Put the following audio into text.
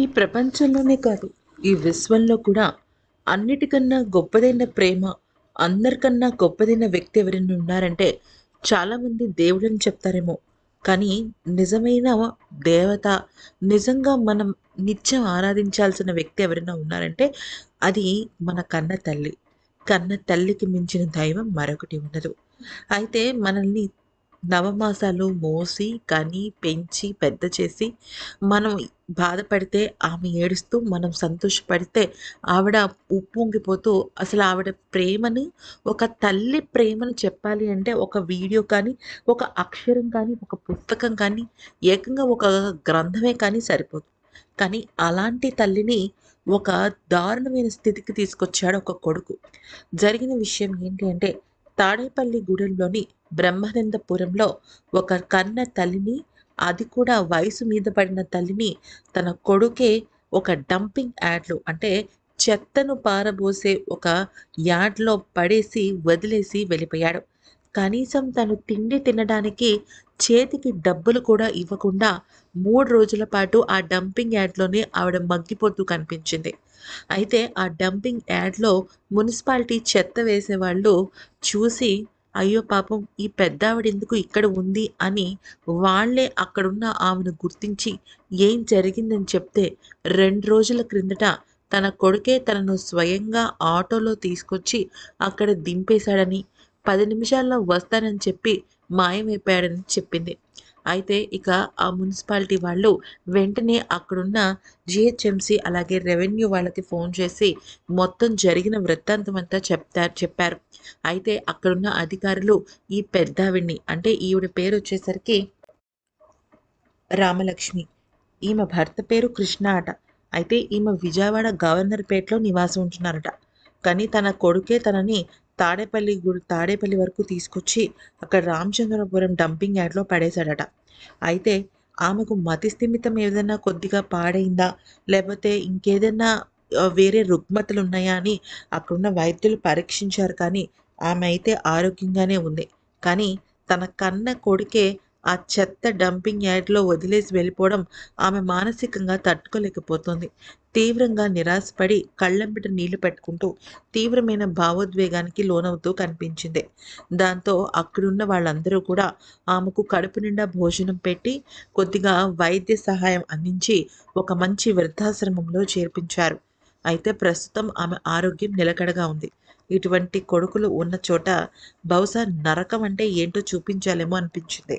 ఈ ప్రపంచంలోనే కాదు ఈ విశ్వంలో కూడా అన్నిటికన్నా గొప్పదైన ప్రేమ అందరికన్నా గొప్పదైన వ్యక్తి ఎవరైనా ఉన్నారంటే చాలామంది దేవుడని చెప్తారేమో కానీ నిజమైన దేవత నిజంగా మనం నిత్యం ఆరాధించాల్సిన వ్యక్తి ఎవరైనా ఉన్నారంటే అది మన కన్న తల్లి కన్న తల్లికి మించిన దైవం మరొకటి ఉండదు అయితే మనల్ని నవమాసాలు మోసి కని పెంచి పెద్ద చేసి మనం బాధపడితే ఆమె ఏడుస్తూ మనం సంతోషపడితే ఆవిడ ఉప్పొంగిపోతూ అసలు ఆవిడ ప్రేమను ఒక తల్లి ప్రేమను చెప్పాలి అంటే ఒక వీడియో కానీ ఒక అక్షరం కానీ ఒక పుస్తకం కానీ ఏకంగా ఒక గ్రంథమే కానీ సరిపోదు కానీ అలాంటి తల్లిని ఒక దారుణమైన స్థితికి తీసుకొచ్చాడు ఒక కొడుకు జరిగిన విషయం ఏంటి అంటే తాడేపల్లి గూడెంలోని బ్రహ్మానందపురంలో ఒక కన్న తల్లిని అది కూడా వయసు మీద పడిన తల్లిని తన కొడుకే ఒక డంపింగ్ యాడ్లు అంటే చెత్తను పారబోసే ఒక యాడ్లో పడేసి వదిలేసి వెళ్ళిపోయాడు కనీసం తను తిండి తినడానికి చేతికి డబ్బులు కూడా ఇవ్వకుండా మూడు రోజుల పాటు ఆ డంపింగ్ యాడ్లోనే ఆవిడ మగ్గిపోతూ కనిపించింది అయితే ఆ డంపింగ్ యాడ్లో మున్సిపాలిటీ చెత్త వేసేవాళ్ళు చూసి అయ్యో పాపం ఈ పెద్దావిడ ఎందుకు ఇక్కడ ఉంది అని వాళ్లే అక్కడున్న ఆమెను గుర్తించి ఏం జరిగిందని చెప్తే రెండు రోజుల క్రిందట తన కొడుకే తనను స్వయంగా ఆటోలో తీసుకొచ్చి అక్కడ దింపేశాడని పది నిమిషాల్లో వస్తానని చెప్పి మాయమైపోయాడని చెప్పింది అయితే ఇక ఆ మున్సిపాలిటీ వాళ్ళు వెంటనే అక్కడున్న జిహెచ్ఎంసీ అలాగే రెవెన్యూ వాళ్ళకి ఫోన్ చేసి మొత్తం జరిగిన వృత్తాంతం అంతా చెప్తారు చెప్పారు అయితే అక్కడున్న అధికారులు ఈ పెద్దావిడ్ని అంటే ఈవిడ పేరు వచ్చేసరికి రామలక్ష్మి ఈమె భర్త పేరు కృష్ణ అట అయితే ఈమె విజయవాడ గవర్నర్ పేటలో నివాసం ఉంటున్నారట కానీ తన కొడుకే తనని తాడేపల్లి తాడేపల్లి వరకు తీసుకొచ్చి అక్కడ రామచంద్రపురం డంపింగ్ యార్డ్లో పడేశాడట అయితే ఆమెకు మతి స్థిమితం ఏదైనా కొద్దిగా పాడైందా లేకపోతే ఇంకేదైనా వేరే రుగ్మతలు ఉన్నాయా అని అక్కడున్న వైద్యులు పరీక్షించారు కానీ ఆమె అయితే ఆరోగ్యంగానే ఉంది కానీ తన కన్న కొడుకే ఆ చెత్త డంపింగ్ యార్డ్లో వదిలేసి వెళ్ళిపోవడం ఆమె మానసికంగా తట్టుకోలేకపోతుంది తీవ్రంగా నిరాశపడి కళ్ళంబిట నీళ్లు పెట్టుకుంటూ తీవ్రమైన భావోద్వేగానికి లోనవుతూ కనిపించింది దాంతో అక్కడున్న వాళ్ళందరూ కూడా ఆమెకు కడుపు నిండా భోజనం పెట్టి కొద్దిగా వైద్య సహాయం అందించి ఒక మంచి వృద్ధాశ్రమంలో చేర్పించారు అయితే ప్రస్తుతం ఆమె ఆరోగ్యం నిలకడగా ఉంది ఇటువంటి కొడుకులు ఉన్న చోట బహుశా నరకం అంటే ఏంటో చూపించాలేమో అనిపించింది